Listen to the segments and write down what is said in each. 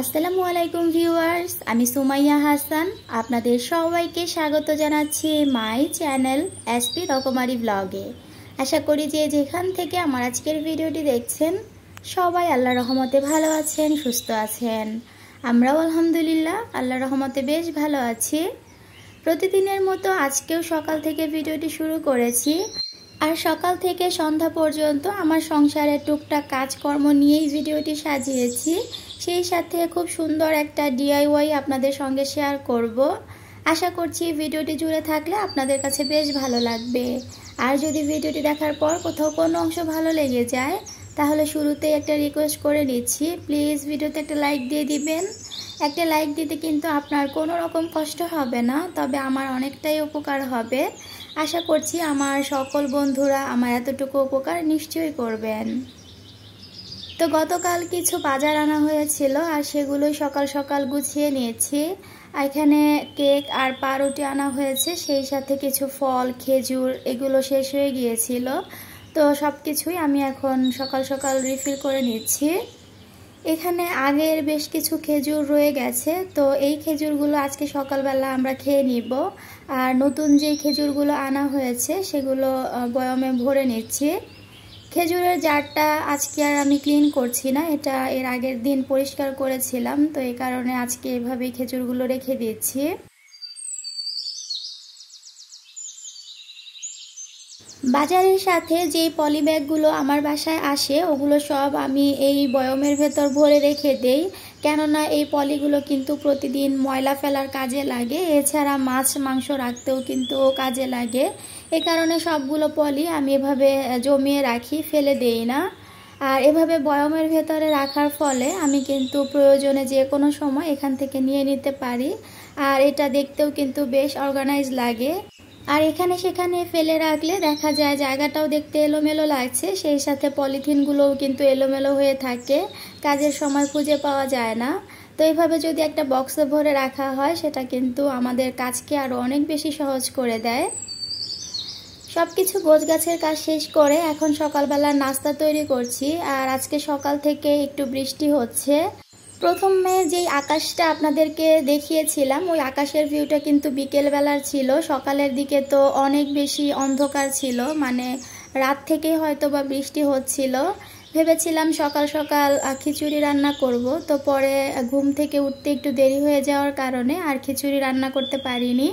আসসালামু আলাইকুম ভিউয়ার্স আমি সুমাইয়া হাসান আপনাদের সবাইকে স্বাগত জানাচ্ছি মাই চ্যানেল এসপি রকমারি ব্লগে আশা করি যে যেখান থেকে আমার আজকের ভিডিওটি দেখছেন সবাই আল্লাহ রহমতে ভালো আছেন সুস্থ আছেন আমরাও আলহামদুলিল্লাহ আল্লাহ রহমতে বেশ ভালো আছি প্রতিদিনের মতো আজকেও সকাল থেকে ভিডিওটি শুরু করেছি আর সকাল থেকে সন্ধ্যা পর্যন্ত আমার সংসারের টুকটাক কাজকর্ম নিয়েই ভিডিওটি সাজিয়েছি সেই সাথে খুব সুন্দর একটা ডিআইওয়াই আপনাদের সঙ্গে শেয়ার করব আশা করছি ভিডিওটি জুড়ে থাকলে আপনাদের কাছে বেশ ভালো লাগবে আর যদি ভিডিওটি দেখার পর কোথাও কোনো অংশ ভালো লেগে যায় তাহলে শুরুতেই একটা রিকোয়েস্ট করে নিচ্ছি প্লিজ ভিডিওতে একটা লাইক দিয়ে দিবেন একটা লাইক দিতে কিন্তু আপনার কোনো রকম কষ্ট হবে না তবে আমার অনেকটাই উপকার হবে আশা করছি আমার সকল বন্ধুরা আমার এতটুকু উপকার নিশ্চয়ই করবেন তো গতকাল কিছু বাজার আনা হয়েছিল আর সেগুলো সকাল সকাল গুছিয়ে নিয়েছি এখানে কেক আর পাউরুটি আনা হয়েছে সেই সাথে কিছু ফল খেজুর এগুলো শেষ হয়ে গিয়েছিল তো সব কিছুই আমি এখন সকাল সকাল রিফিল করে নিচ্ছি এখানে আগের বেশ কিছু খেজুর রয়ে গেছে তো এই খেজুরগুলো আজকে সকালবেলা আমরা খেয়ে নিব আর নতুন যে খেজুরগুলো আনা হয়েছে সেগুলো বয়মে ভরে নিচ্ছি খেজুরের জারটা আজকে আর আমি ক্লিন করছি না এটা এর আগের দিন পরিষ্কার করেছিলাম তো এই কারণে আজকে এভাবেই খেজুরগুলো রেখে দিয়েছি বাজারের সাথে যে পলি ব্যাগগুলো আমার বাসায় আসে ওগুলো সব আমি এই বয়মের ভেতর ভরে রেখে দেই কেননা এই পলিগুলো কিন্তু প্রতিদিন ময়লা ফেলার কাজে লাগে এছাড়া মাছ মাংস রাখতেও কিন্তু কাজে লাগে এ কারণে সবগুলো পলি আমি এভাবে জমিয়ে রাখি ফেলে দেই না আর এভাবে বয়মের ভেতরে রাখার ফলে আমি কিন্তু প্রয়োজনে যে কোনো সময় এখান থেকে নিয়ে নিতে পারি আর এটা দেখতেও কিন্তু বেশ অর্গানাইজ লাগে আর এখানে সেখানে ফেলে রাখলে দেখা যায় জায়গাটাও দেখতে এলোমেলো লাগছে সেই সাথে পলিথিনগুলোও কিন্তু এলোমেলো হয়ে থাকে কাজের সময় খুঁজে পাওয়া যায় না তো এইভাবে যদি একটা বক্সে ভরে রাখা হয় সেটা কিন্তু আমাদের কাজকে আরও অনেক বেশি সহজ করে দেয় সব কিছু গাছের কাজ শেষ করে এখন সকালবেলা নাস্তা তৈরি করছি আর আজকে সকাল থেকে একটু বৃষ্টি হচ্ছে প্রথমে যেই আকাশটা আপনাদেরকে দেখিয়েছিলাম ওই আকাশের ভিউটা কিন্তু বিকেলবেলার ছিল সকালের দিকে তো অনেক বেশি অন্ধকার ছিল মানে রাত থেকে হয়তো বা বৃষ্টি হচ্ছিল ভেবেছিলাম সকাল সকাল খিচুড়ি রান্না করব তো পরে ঘুম থেকে উঠতে একটু দেরি হয়ে যাওয়ার কারণে আর খিচুড়ি রান্না করতে পারিনি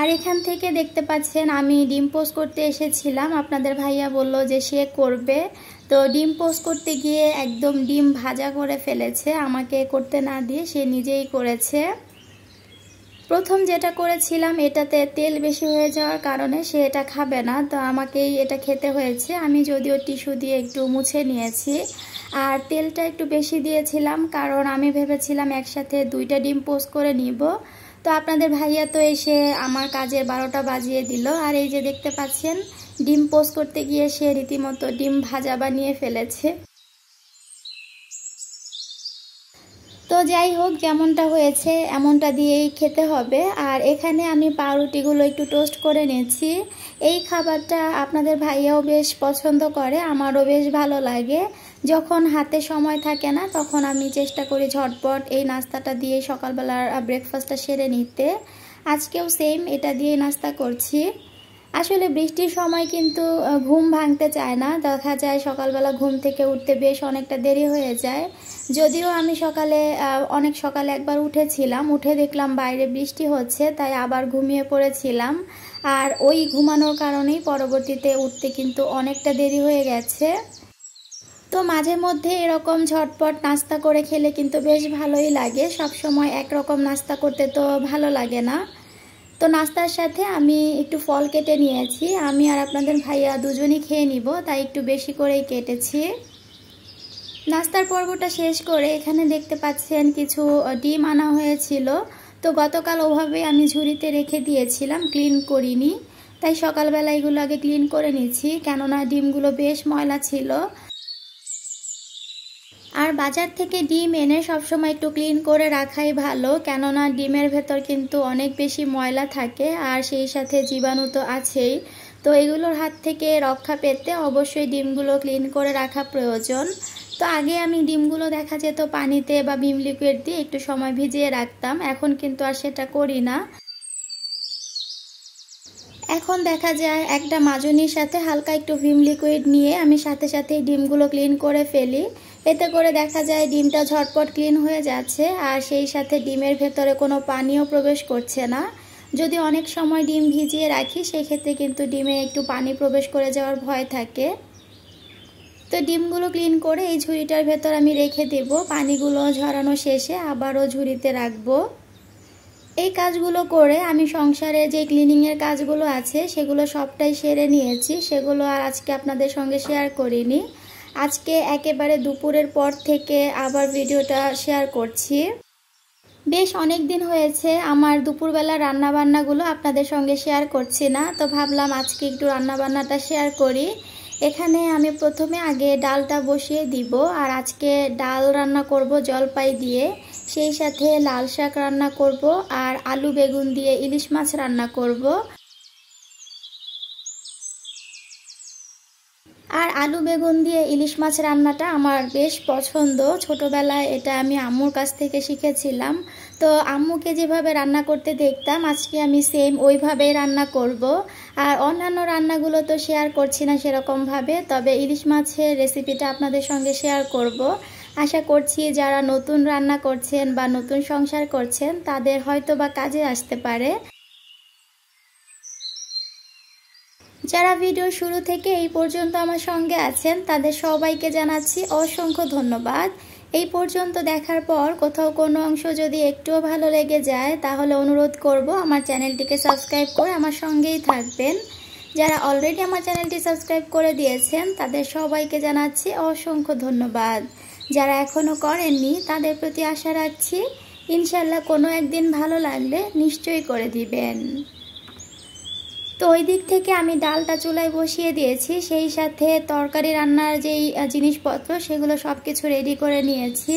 আর এখান থেকে দেখতে পাচ্ছেন আমি ডিম পোস্ট করতে এসেছিলাম আপনাদের ভাইয়া বলল যে সে করবে তো ডিম পোস্ট করতে গিয়ে একদম ডিম ভাজা করে ফেলেছে আমাকে করতে না দিয়ে সে নিজেই করেছে প্রথম যেটা করেছিলাম এটাতে তেল বেশি হয়ে যাওয়ার কারণে সে এটা খাবে না তো আমাকেই এটা খেতে হয়েছে আমি যদিও টিস্যু দিয়ে একটু মুছে নিয়েছি আর তেলটা একটু বেশি দিয়েছিলাম কারণ আমি ভেবেছিলাম একসাথে দুইটা ডিম পোস্ট করে নিব তো আপনাদের ভাইয়া তো এসে আমার কাজের বারোটা বাজিয়ে দিল আর এই যে দেখতে পাচ্ছেন ডিম পোস্ট করতে গিয়ে সে রীতিমতো ডিম ভাজা বানিয়ে ফেলেছে তো যাই হোক যেমনটা হয়েছে এমনটা দিয়েই খেতে হবে আর এখানে আমি পাউরুটিগুলো একটু টোস্ট করে নিয়েছি এই খাবারটা আপনাদের ভাইয়াও বেশ পছন্দ করে আমারও বেশ ভালো লাগে যখন হাতে সময় থাকে না তখন আমি চেষ্টা করি ঝটপট এই নাস্তাটা দিয়ে সকালবেলার ব্রেকফাস্টটা সেরে নিতে আজকেও সেম এটা দিয়ে নাস্তা করছি আসলে বৃষ্টির সময় কিন্তু ঘুম ভাঙতে চায় না দেখা যায় সকালবেলা ঘুম থেকে উঠতে বেশ অনেকটা দেরি হয়ে যায় যদিও আমি সকালে অনেক সকালে একবার উঠেছিলাম উঠে দেখলাম বাইরে বৃষ্টি হচ্ছে তাই আবার ঘুমিয়ে পড়েছিলাম আর ওই ঘুমানোর কারণেই পরবর্তীতে উঠতে কিন্তু অনেকটা দেরি হয়ে গেছে তো মাঝে মধ্যে এরকম ঝটপট নাস্তা করে খেলে কিন্তু বেশ ভালোই লাগে সব সময় একরকম নাস্তা করতে তো ভালো লাগে না তো নাস্তার সাথে আমি একটু ফল কেটে নিয়েছি আমি আর আপনাদের ভাইয়া দুজনই খেয়ে নিব তাই একটু বেশি করেই কেটেছি নাস্তার পর্বটা শেষ করে এখানে দেখতে পাচ্ছেন কিছু ডিম আনা হয়েছিল তো গতকাল ওভাবে আমি ঝুড়িতে রেখে দিয়েছিলাম ক্লিন করিনি তাই সকালবেলা এগুলো আগে ক্লিন করে নিচ্ছি কেননা ডিমগুলো বেশ ময়লা ছিল আর বাজার থেকে ডিম এনে সবসময় একটু ক্লিন করে রাখাই ভালো কেননা ডিমের ভেতর কিন্তু অনেক বেশি ময়লা থাকে আর সেই সাথে জীবাণু তো আছেই তো এগুলোর হাত থেকে রক্ষা পেতে অবশ্যই ডিমগুলো ক্লিন করে রাখা প্রয়োজন তো আগে আমি ডিমগুলো দেখা যেত পানিতে বা ভিম লিকুইড দিয়ে একটু সময় ভিজিয়ে রাখতাম এখন কিন্তু আর সেটা করি না এখন দেখা যায় একটা মাজনির সাথে হালকা একটু ভিম লিকুইড নিয়ে আমি সাথে সাথে ডিমগুলো ক্লিন করে ফেলি এতে করে দেখা যায় ডিমটা ঝটপট ক্লিন হয়ে যাচ্ছে আর সেই সাথে ডিমের ভেতরে কোনো পানিও প্রবেশ করছে না যদি অনেক সময় ডিম ভিজিয়ে রাখি সেক্ষেত্রে কিন্তু ডিমে একটু পানি প্রবেশ করে যাওয়ার ভয় থাকে তো ডিমগুলো ক্লিন করে এই ঝুড়িটার ভেতর আমি রেখে দেব পানিগুলো ঝরানো শেষে আবারও ঝুড়িতে রাখবো এই কাজগুলো করে আমি সংসারে যে ক্লিনিংয়ের কাজগুলো আছে সেগুলো সবটাই সেরে নিয়েছি সেগুলো আর আজকে আপনাদের সঙ্গে শেয়ার করিনি আজকে একেবারে দুপুরের পর থেকে আবার ভিডিওটা শেয়ার করছি বেশ অনেক দিন হয়েছে আমার দুপুরবেলা রান্নাবান্নাগুলো আপনাদের সঙ্গে শেয়ার করছি না তো ভাবলাম আজকে একটু রান্নাবান্নাটা শেয়ার করি এখানে আমি প্রথমে আগে ডালটা বসিয়ে দিব আর আজকে ডাল রান্না করব জলপাই দিয়ে সেই সাথে লাল শাক রান্না করব আর আলু বেগুন দিয়ে ইলিশ মাছ রান্না করব। আর আলু বেগুন দিয়ে ইলিশ মাছ রান্নাটা আমার বেশ পছন্দ ছোটোবেলায় এটা আমি আম্মুর কাছ থেকে শিখেছিলাম তো আম্মুকে যেভাবে রান্না করতে দেখতাম আজকে আমি সেম ওইভাবেই রান্না করব। আর অন্যান্য রান্নাগুলো তো শেয়ার করছি না সেরকমভাবে তবে ইলিশ মাছের রেসিপিটা আপনাদের সঙ্গে শেয়ার করব। আশা করছি যারা নতুন রান্না করছেন বা নতুন সংসার করছেন তাদের হয়তো বা কাজে আসতে পারে যারা ভিডিও শুরু থেকে এই পর্যন্ত আমার সঙ্গে আছেন তাদের সবাইকে জানাচ্ছি অসংখ্য ধন্যবাদ এই পর্যন্ত দেখার পর কোথাও কোনো অংশ যদি একটুও ভালো লেগে যায় তাহলে অনুরোধ করব আমার চ্যানেলটিকে সাবস্ক্রাইব করে আমার সঙ্গেই থাকবেন যারা অলরেডি আমার চ্যানেলটি সাবস্ক্রাইব করে দিয়েছেন তাদের সবাইকে জানাচ্ছি অসংখ্য ধন্যবাদ যারা এখনও করেননি তাদের প্রতি আশা রাখছি ইনশাল্লাহ কোনো একদিন ভালো লাগলে নিশ্চয়ই করে দিবেন তো ওই দিক থেকে আমি ডালটা চুলায় বসিয়ে দিয়েছি সেই সাথে তরকারি রান্নার যেই জিনিসপত্র সেগুলো সব কিছু রেডি করে নিয়েছি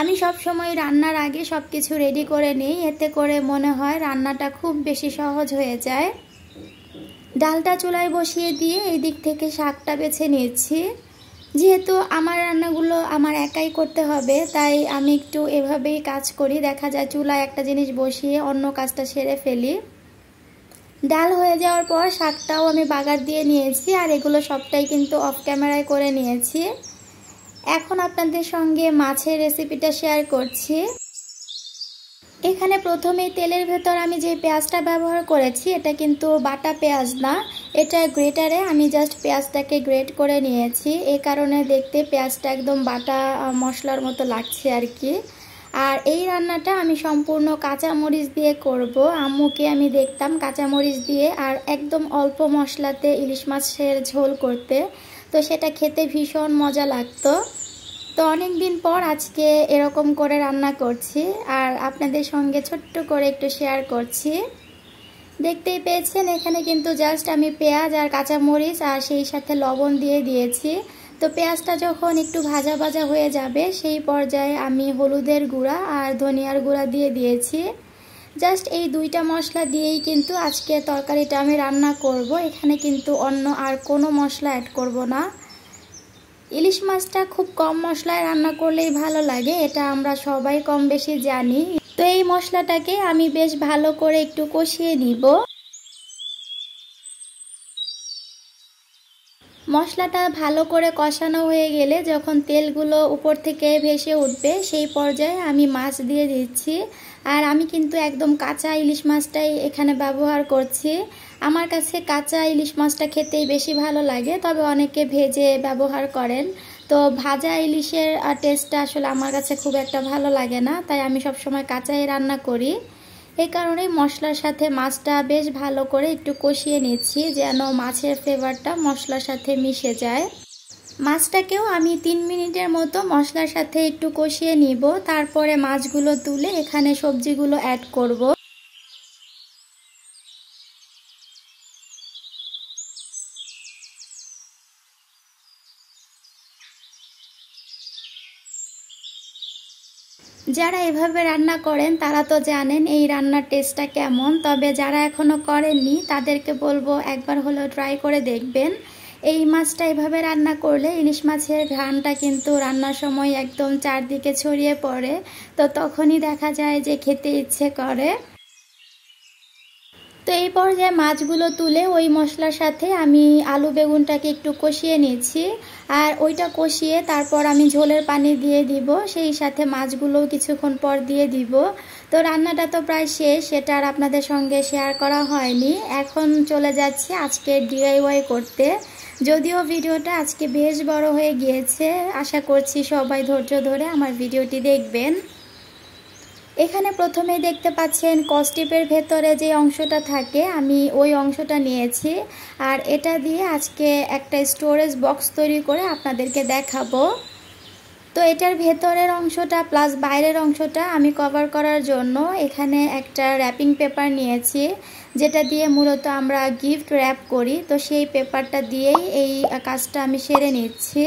আমি সব সময় রান্নার আগে সব কিছু রেডি করে নিই এতে করে মনে হয় রান্নাটা খুব বেশি সহজ হয়ে যায় ডালটা চুলায় বসিয়ে দিয়ে এই দিক থেকে শাকটা বেছে নিয়েছি যেহেতু আমার রান্নাগুলো আমার একাই করতে হবে তাই আমি একটু এভাবেই কাজ করি দেখা যায় চুলায় একটা জিনিস বসিয়ে অন্য কাজটা সেরে ফেলি ডাল হয়ে যাওয়ার পর শাকটাও আমি বাগার দিয়ে নিয়েছি আর এগুলো সবটাই কিন্তু অফ ক্যামেরায় করে নিয়েছি এখন আপনাদের সঙ্গে মাছের রেসিপিটা শেয়ার করছি এখানে প্রথমেই তেলের ভেতর আমি যে পেঁয়াজটা ব্যবহার করেছি এটা কিন্তু বাটা পেঁয়াজ না এটা গ্রেটারে আমি জাস্ট পেঁয়াজটাকে গ্রেট করে নিয়েছি এ কারণে দেখতে পেঁয়াজটা একদম বাটা মশলার মতো লাগছে আর কি আর এই রান্নাটা আমি সম্পূর্ণ কাঁচামরিচ দিয়ে করব আম্মুকে আমি দেখতাম কাঁচামরিচ দিয়ে আর একদম অল্প মশলাতে ইলিশ মাছের ঝোল করতে তো সেটা খেতে ভীষণ মজা লাগতো তো অনেক দিন পর আজকে এরকম করে রান্না করছি আর আপনাদের সঙ্গে ছোট্ট করে একটু শেয়ার করছি দেখতেই পেয়েছেন এখানে কিন্তু জাস্ট আমি পেঁয়াজ আর কাঁচামরিচ আর সেই সাথে লবণ দিয়ে দিয়েছি তো পেঁয়াজটা যখন একটু ভাজা ভাজা হয়ে যাবে সেই পর্যায়ে আমি হলুদের গুঁড়া আর ধনিয়ার গুঁড়া দিয়ে দিয়েছি জাস্ট এই দুইটা মশলা দিয়েই কিন্তু আজকে তরকারিটা আমি রান্না করব এখানে কিন্তু অন্য আর কোনো মশলা অ্যাড করব না ইলিশ মাছটা খুব কম মশলায় রান্না করলেই ভালো লাগে এটা আমরা সবাই কম বেশি জানি তো এই মশলাটাকে আমি বেশ ভালো করে একটু কষিয়ে নিব মশলাটা ভালো করে কষানো হয়ে গেলে যখন তেলগুলো উপর থেকে ভেসে উঠবে সেই পর্যায়ে আমি মাছ দিয়ে দিচ্ছি আর আমি কিন্তু একদম কাঁচা ইলিশ মাছটাই এখানে ব্যবহার করছি আমার কাছে কাঁচা ইলিশ মাছটা খেতেই বেশি ভালো লাগে তবে অনেকে ভেজে ব্যবহার করেন তো ভাজা ইলিশের টেস্টটা আসলে আমার কাছে খুব একটা ভালো লাগে না তাই আমি সবসময় কাঁচাই রান্না করি এই কারণে মশলার সাথে মাছটা বেশ ভালো করে একটু কষিয়ে নিচ্ছি যেন মাছের ফ্লেভারটা মশলার সাথে মিশে যায় মাছটাকেও আমি তিন মিনিটের মতো মশলার সাথে একটু কষিয়ে নিব তারপরে মাছগুলো তুলে এখানে সবজিগুলো অ্যাড করব। যারা এভাবে রান্না করেন তারা তো জানেন এই রান্নার টেস্টটা কেমন তবে যারা এখনও করেননি তাদেরকে বলবো একবার হলেও ট্রাই করে দেখবেন এই মাছটা এভাবে রান্না করলে ইলিশ মাছের ঘ্রাণটা কিন্তু রান্নার সময় একদম চারদিকে ছড়িয়ে পড়ে তো তখনই দেখা যায় যে খেতে ইচ্ছে করে তো এই পর্যায়ে মাছগুলো তুলে ওই মশলার সাথে আমি আলু বেগুনটাকে একটু কষিয়ে নিয়েছি আর ওইটা কষিয়ে তারপর আমি ঝোলের পানি দিয়ে দিব সেই সাথে মাছগুলোও কিছুক্ষণ পর দিয়ে দিব তো রান্নাটা তো প্রায় শেষ সেটা আর আপনাদের সঙ্গে শেয়ার করা হয়নি এখন চলে যাচ্ছে আজকে ডিআইওয়াই করতে যদিও ভিডিওটা আজকে বেশ বড় হয়ে গিয়েছে আশা করছি সবাই ধৈর্য ধরে আমার ভিডিওটি দেখবেন এখানে প্রথমেই দেখতে পাচ্ছেন কস্টিপের ভেতরে যে অংশটা থাকে আমি ওই অংশটা নিয়েছি আর এটা দিয়ে আজকে একটা স্টোরেজ বক্স তৈরি করে আপনাদেরকে দেখাবো তো এটার ভেতরের অংশটা প্লাস বাইরের অংশটা আমি কভার করার জন্য এখানে একটা র্যাপিং পেপার নিয়েছি যেটা দিয়ে মূলত আমরা গিফট র্যাপ করি তো সেই পেপারটা দিয়েই এই কাজটা আমি সেরে নিচ্ছি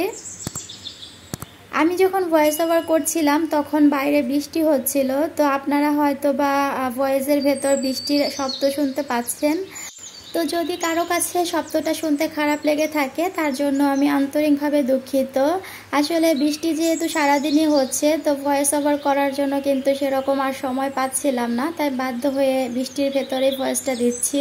আমি যখন ভয়েস ওভার করছিলাম তখন বাইরে বৃষ্টি হচ্ছিল তো আপনারা হয়তো বা ভয়েসের ভেতর বৃষ্টির শব্দ শুনতে পাচ্ছেন তো যদি কারো কাছে শব্দটা শুনতে খারাপ লেগে থাকে তার জন্য আমি আন্তরিকভাবে দুঃখিত আসলে বৃষ্টি যেহেতু সারাদিনই হচ্ছে তো ভয়েস ওভার করার জন্য কিন্তু সেরকম আর সময় পাচ্ছিলাম না তাই বাধ্য হয়ে বৃষ্টির ভেতরেই ভয়েসটা দিচ্ছি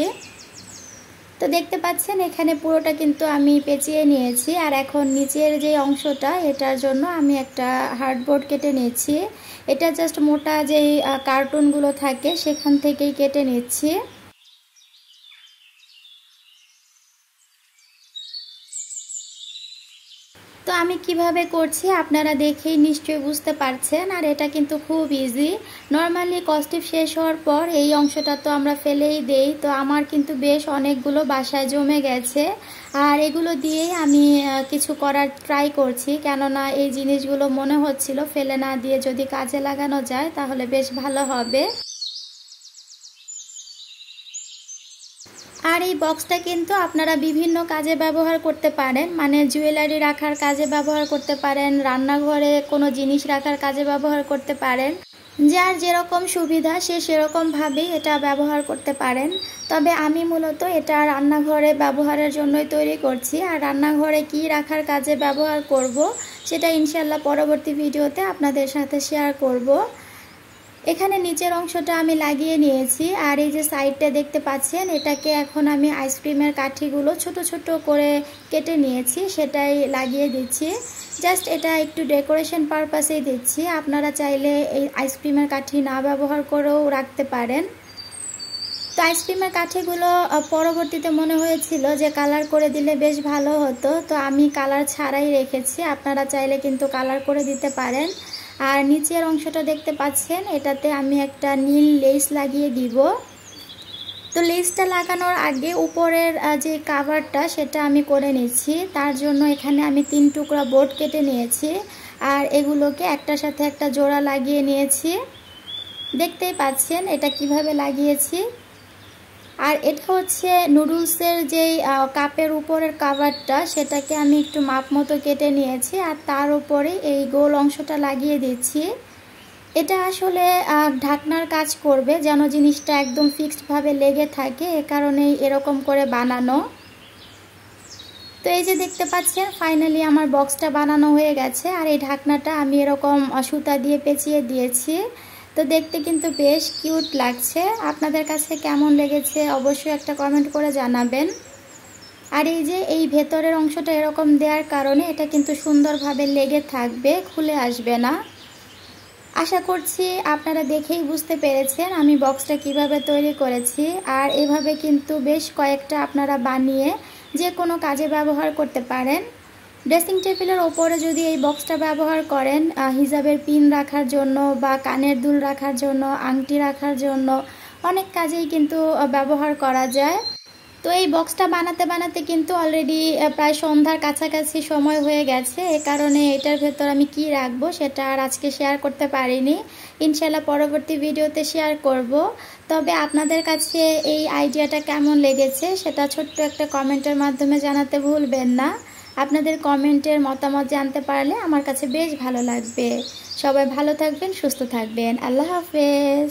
তো দেখতে পাচ্ছেন এখানে পুরোটা কিন্তু আমি পেঁচিয়ে নিয়েছি আর এখন নিচের যে অংশটা এটার জন্য আমি একটা হার্ডবোর্ড কেটে নিয়েছি এটা জাস্ট মোটা যেই কার্টুনগুলো থাকে সেখান থেকেই কেটে নিচ্ছি আমি কিভাবে করছি আপনারা দেখেই নিশ্চয়ই বুঝতে পারছেন আর এটা কিন্তু খুব ইজি নর্মালি কস্টিপ শেষ হওয়ার পর এই অংশটা তো আমরা ফেলেই দেই তো আমার কিন্তু বেশ অনেকগুলো বাসায় জমে গেছে আর এগুলো দিয়েই আমি কিছু করার ট্রাই করছি কেননা এই জিনিসগুলো মনে হচ্ছিল ফেলে না দিয়ে যদি কাজে লাগানো যায় তাহলে বেশ ভালো হবে আর এই বক্সটা কিন্তু আপনারা বিভিন্ন কাজে ব্যবহার করতে পারেন মানে জুয়েলারি রাখার কাজে ব্যবহার করতে পারেন রান্নাঘরে কোনো জিনিস রাখার কাজে ব্যবহার করতে পারেন যার যেরকম সুবিধা সে সেরকমভাবেই এটা ব্যবহার করতে পারেন তবে আমি মূলত এটা রান্নাঘরে ব্যবহারের জন্যই তৈরি করছি আর রান্নাঘরে কি রাখার কাজে ব্যবহার করব সেটা ইনশাল্লাহ পরবর্তী ভিডিওতে আপনাদের সাথে শেয়ার করব। এখানে নিচের অংশটা আমি লাগিয়ে নিয়েছি আর এই যে সাইডটা দেখতে পাচ্ছেন এটাকে এখন আমি আইসক্রিমের কাঠিগুলো ছোট ছোট করে কেটে নিয়েছি সেটাই লাগিয়ে দিচ্ছি জাস্ট এটা একটু ডেকোরেশন পারপাসেই দিচ্ছি আপনারা চাইলে এই আইসক্রিমের কাঠি না ব্যবহার করেও রাখতে পারেন তো আইসক্রিমের কাঠিগুলো পরবর্তীতে মনে হয়েছিল যে কালার করে দিলে বেশ ভালো হতো তো আমি কালার ছাড়াই রেখেছি আপনারা চাইলে কিন্তু কালার করে দিতে পারেন আর নিচের অংশটা দেখতে পাচ্ছেন এটাতে আমি একটা নীল লেস লাগিয়ে দিব তো লেসটা লাগানোর আগে উপরের যে কাভারটা সেটা আমি করে নিচ্ছি তার জন্য এখানে আমি তিন টুকরা বোর্ড কেটে নিয়েছি আর এগুলোকে একটার সাথে একটা জোড়া লাগিয়ে নিয়েছি দেখতেই পাচ্ছেন এটা কিভাবে লাগিয়েছি আর এটা হচ্ছে নুডলসের যেই কাপের উপরের কাভারটা সেটাকে আমি একটু মাপ মতো কেটে নিয়েছি আর তার উপরে এই গোল অংশটা লাগিয়ে দিচ্ছি এটা আসলে ঢাকনার কাজ করবে যেন জিনিসটা একদম ফিক্সডভাবে লেগে থাকে এ কারণেই এরকম করে বানানো তো এই যে দেখতে পাচ্ছেন ফাইনালি আমার বক্সটা বানানো হয়ে গেছে আর এই ঢাকনাটা আমি এরকম সুতা দিয়ে পেঁচিয়ে দিয়েছি তো দেখতে কিন্তু বেশ কিউট লাগছে আপনাদের কাছে কেমন লেগেছে অবশ্যই একটা কমেন্ট করে জানাবেন আর এই যে এই ভেতরের অংশটা এরকম দেওয়ার কারণে এটা কিন্তু সুন্দরভাবে লেগে থাকবে খুলে আসবে না আশা করছি আপনারা দেখেই বুঝতে পেরেছেন আমি বক্সটা কিভাবে তৈরি করেছি আর এভাবে কিন্তু বেশ কয়েকটা আপনারা বানিয়ে যে কোনো কাজে ব্যবহার করতে পারেন ড্রেসিং টেবিলের ওপরে যদি এই বক্সটা ব্যবহার করেন হিজাবের পিন রাখার জন্য বা কানের দুল রাখার জন্য আংটি রাখার জন্য অনেক কাজেই কিন্তু ব্যবহার করা যায় তো এই বক্সটা বানাতে বানাতে কিন্তু অলরেডি প্রায় সন্ধ্যার কাছাকাছি সময় হয়ে গেছে এ কারণে এটার ভেতর আমি কি রাখবো সেটা আর আজকে শেয়ার করতে পারিনি ইনশাল্লাহ পরবর্তী ভিডিওতে শেয়ার করব তবে আপনাদের কাছে এই আইডিয়াটা কেমন লেগেছে সেটা ছোট্ট একটা কমেন্টের মাধ্যমে জানাতে ভুলবেন না আপনাদের কমেন্টের মতামত জানতে পারলে আমার কাছে বেশ ভালো লাগবে সবাই ভালো থাকবেন সুস্থ থাকবেন আল্লাহ হাফেজ